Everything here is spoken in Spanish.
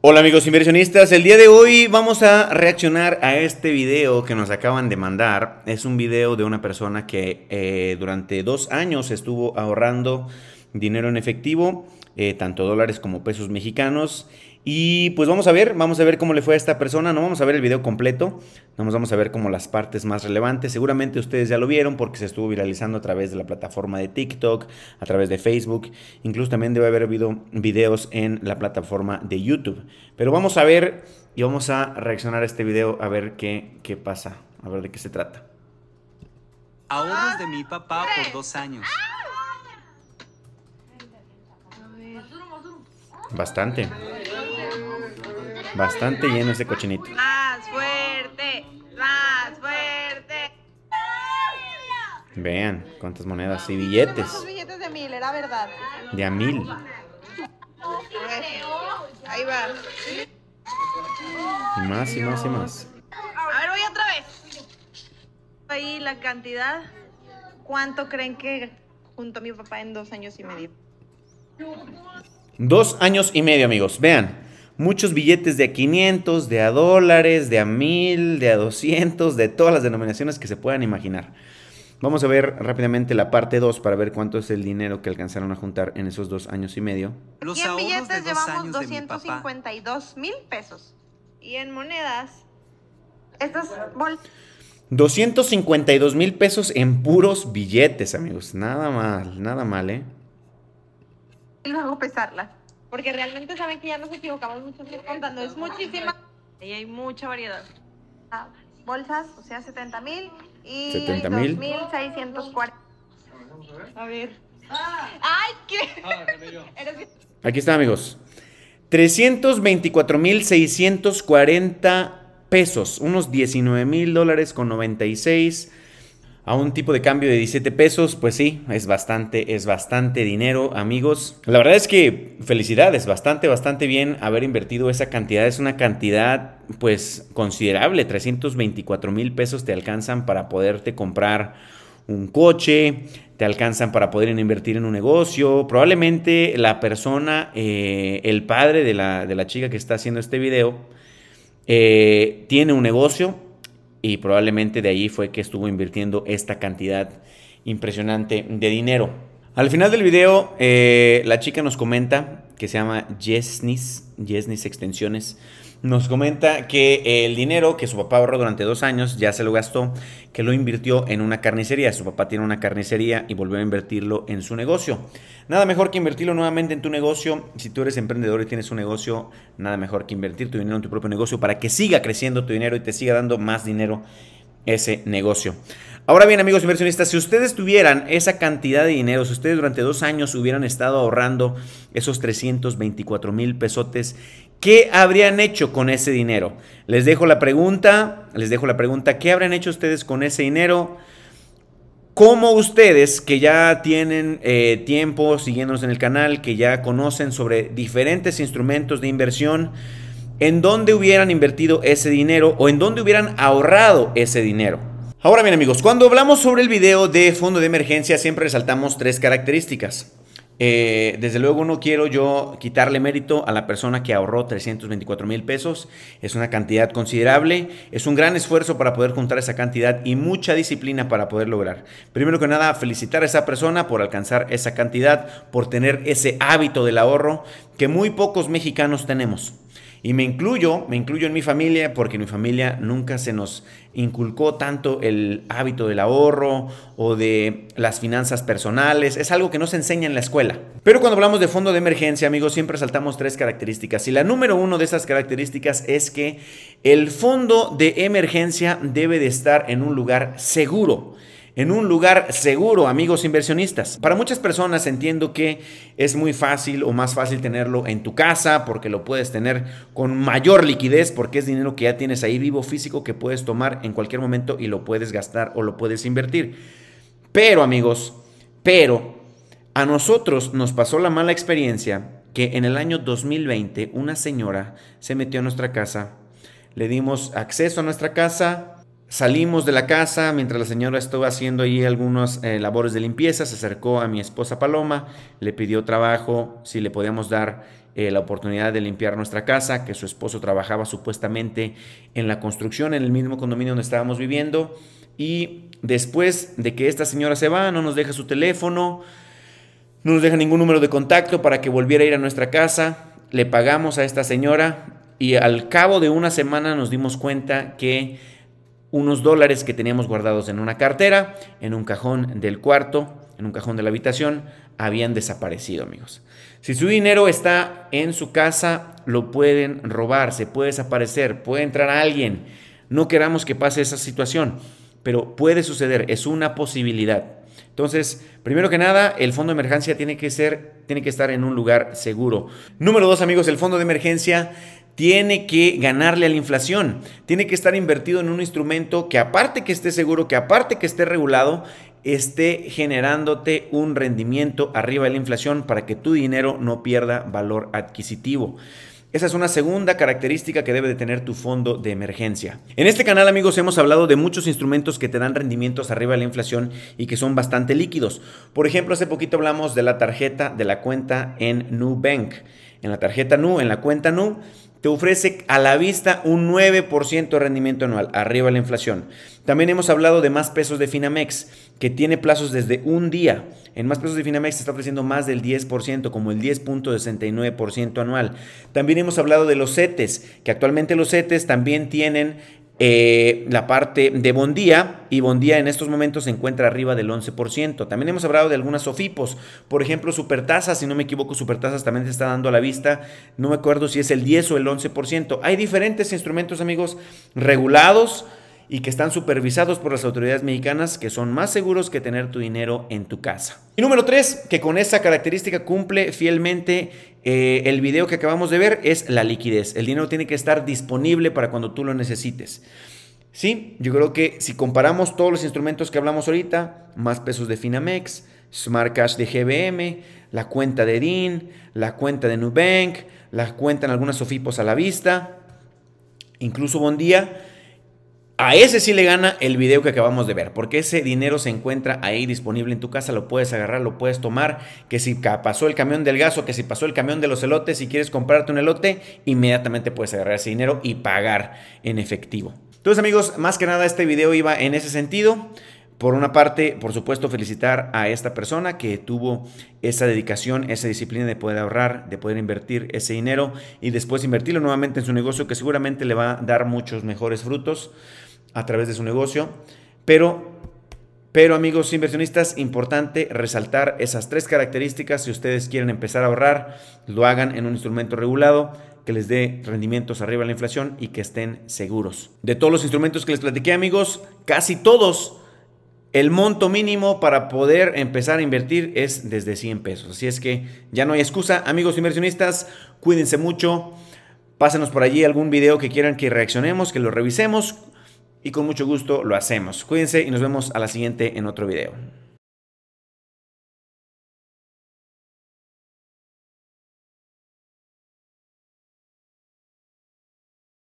Hola amigos inversionistas, el día de hoy vamos a reaccionar a este video que nos acaban de mandar. Es un video de una persona que eh, durante dos años estuvo ahorrando dinero en efectivo, eh, tanto dólares como pesos mexicanos, y pues vamos a ver, vamos a ver cómo le fue a esta persona. No vamos a ver el video completo, nos vamos a ver como las partes más relevantes. Seguramente ustedes ya lo vieron porque se estuvo viralizando a través de la plataforma de TikTok, a través de Facebook. Incluso también debe haber habido videos en la plataforma de YouTube. Pero vamos a ver y vamos a reaccionar a este video a ver qué, pasa, a ver de qué se trata. Ahorros de mi papá por dos años. Bastante. Bastante lleno de cochinito. Más fuerte, más fuerte. Vean cuántas monedas y billetes. billetes de mil, era verdad. De a mil. Ahí va. más y más y más. A ver, voy otra vez. Ahí la cantidad. ¿Cuánto creen que junto a mi papá en dos años y medio? Dos años y medio, amigos. Vean muchos billetes de a 500, de a dólares, de a 1000, de a 200, de todas las denominaciones que se puedan imaginar. Vamos a ver rápidamente la parte 2 para ver cuánto es el dinero que alcanzaron a juntar en esos dos años y medio. y en billetes llevamos 252 mil pesos. Y en monedas, estas bolsas. 252 mil pesos en puros billetes, amigos. Nada mal, nada mal, ¿eh? Y luego pesarla. Porque realmente saben que ya nos equivocamos mucho contando. Es muchísima. Y hay mucha variedad. Ah, bolsas, o sea, 70 mil y 70 mil. 2.640. A ver. Ah. ¡Ay, qué! Ah, Aquí está, amigos. 324 324.640 pesos, unos 19 mil dólares con 96 a un tipo de cambio de 17 pesos, pues sí, es bastante, es bastante dinero, amigos. La verdad es que felicidades, bastante, bastante bien haber invertido esa cantidad. Es una cantidad, pues, considerable. 324 mil pesos te alcanzan para poderte comprar un coche, te alcanzan para poder invertir en un negocio. Probablemente la persona, eh, el padre de la, chica que está haciendo este video, eh, tiene un negocio, y probablemente de ahí fue que estuvo invirtiendo esta cantidad impresionante de dinero. Al final del video, eh, la chica nos comenta que se llama Yesnis, Yesnis Extensiones, nos comenta que el dinero que su papá ahorró durante dos años ya se lo gastó, que lo invirtió en una carnicería. Su papá tiene una carnicería y volvió a invertirlo en su negocio. Nada mejor que invertirlo nuevamente en tu negocio. Si tú eres emprendedor y tienes un negocio, nada mejor que invertir tu dinero en tu propio negocio para que siga creciendo tu dinero y te siga dando más dinero ese negocio. Ahora bien, amigos inversionistas, si ustedes tuvieran esa cantidad de dinero, si ustedes durante dos años hubieran estado ahorrando esos 324 mil pesotes, ¿qué habrían hecho con ese dinero? Les dejo la pregunta, les dejo la pregunta, ¿qué habrían hecho ustedes con ese dinero? Como ustedes que ya tienen eh, tiempo siguiéndonos en el canal, que ya conocen sobre diferentes instrumentos de inversión, ¿en dónde hubieran invertido ese dinero o en dónde hubieran ahorrado ese dinero? Ahora bien amigos, cuando hablamos sobre el video de fondo de emergencia siempre resaltamos tres características. Eh, desde luego no quiero yo quitarle mérito a la persona que ahorró 324 mil pesos. Es una cantidad considerable, es un gran esfuerzo para poder juntar esa cantidad y mucha disciplina para poder lograr. Primero que nada, felicitar a esa persona por alcanzar esa cantidad, por tener ese hábito del ahorro que muy pocos mexicanos tenemos. Y me incluyo, me incluyo en mi familia porque en mi familia nunca se nos inculcó tanto el hábito del ahorro o de las finanzas personales. Es algo que no se enseña en la escuela. Pero cuando hablamos de fondo de emergencia, amigos, siempre saltamos tres características. Y la número uno de esas características es que el fondo de emergencia debe de estar en un lugar seguro en un lugar seguro, amigos inversionistas. Para muchas personas entiendo que es muy fácil o más fácil tenerlo en tu casa porque lo puedes tener con mayor liquidez porque es dinero que ya tienes ahí vivo físico que puedes tomar en cualquier momento y lo puedes gastar o lo puedes invertir. Pero amigos, pero a nosotros nos pasó la mala experiencia que en el año 2020 una señora se metió a nuestra casa, le dimos acceso a nuestra casa, Salimos de la casa mientras la señora estuvo haciendo ahí algunas eh, labores de limpieza, se acercó a mi esposa Paloma, le pidió trabajo, si le podíamos dar eh, la oportunidad de limpiar nuestra casa, que su esposo trabajaba supuestamente en la construcción, en el mismo condominio donde estábamos viviendo. Y después de que esta señora se va, no nos deja su teléfono, no nos deja ningún número de contacto para que volviera a ir a nuestra casa, le pagamos a esta señora y al cabo de una semana nos dimos cuenta que unos dólares que teníamos guardados en una cartera, en un cajón del cuarto, en un cajón de la habitación, habían desaparecido, amigos. Si su dinero está en su casa, lo pueden robar, se puede desaparecer, puede entrar alguien. No queramos que pase esa situación, pero puede suceder, es una posibilidad. Entonces, primero que nada, el fondo de emergencia tiene que ser, tiene que estar en un lugar seguro. Número dos, amigos, el fondo de emergencia tiene que ganarle a la inflación, tiene que estar invertido en un instrumento que aparte que esté seguro, que aparte que esté regulado, esté generándote un rendimiento arriba de la inflación para que tu dinero no pierda valor adquisitivo. Esa es una segunda característica que debe de tener tu fondo de emergencia. En este canal, amigos, hemos hablado de muchos instrumentos que te dan rendimientos arriba de la inflación y que son bastante líquidos. Por ejemplo, hace poquito hablamos de la tarjeta de la cuenta en Nubank. En la tarjeta Nu, en la cuenta Nu, te ofrece a la vista un 9% de rendimiento anual, arriba de la inflación. También hemos hablado de más pesos de Finamex, que tiene plazos desde un día. En más pesos de Finamex se está ofreciendo más del 10%, como el 10.69% anual. También hemos hablado de los CETES, que actualmente los CETES también tienen eh, la parte de Bondía y Bondía en estos momentos se encuentra arriba del 11%. También hemos hablado de algunas Sofipos, por ejemplo Supertasas, si no me equivoco Supertasas también se está dando a la vista, no me acuerdo si es el 10 o el 11%. Hay diferentes instrumentos amigos regulados y que están supervisados por las autoridades mexicanas que son más seguros que tener tu dinero en tu casa. Y número tres, que con esa característica cumple fielmente eh, el video que acabamos de ver, es la liquidez. El dinero tiene que estar disponible para cuando tú lo necesites. Sí, yo creo que si comparamos todos los instrumentos que hablamos ahorita, más pesos de Finamex, Smart Cash de GBM, la cuenta de DIN, la cuenta de Nubank, la cuenta en algunas Sofipos a la vista, incluso Bondía, a ese sí le gana el video que acabamos de ver, porque ese dinero se encuentra ahí disponible en tu casa, lo puedes agarrar, lo puedes tomar, que si pasó el camión del o que si pasó el camión de los elotes, si quieres comprarte un elote, inmediatamente puedes agarrar ese dinero y pagar en efectivo. Entonces amigos, más que nada este video iba en ese sentido. Por una parte, por supuesto, felicitar a esta persona que tuvo esa dedicación, esa disciplina de poder ahorrar, de poder invertir ese dinero y después invertirlo nuevamente en su negocio que seguramente le va a dar muchos mejores frutos a través de su negocio. Pero, pero amigos inversionistas, importante resaltar esas tres características. Si ustedes quieren empezar a ahorrar, lo hagan en un instrumento regulado que les dé rendimientos arriba de la inflación y que estén seguros. De todos los instrumentos que les platiqué, amigos, casi todos el monto mínimo para poder empezar a invertir es desde 100 pesos. Así es que ya no hay excusa. Amigos inversionistas, cuídense mucho. Pásenos por allí algún video que quieran que reaccionemos, que lo revisemos y con mucho gusto lo hacemos. Cuídense y nos vemos a la siguiente en otro video.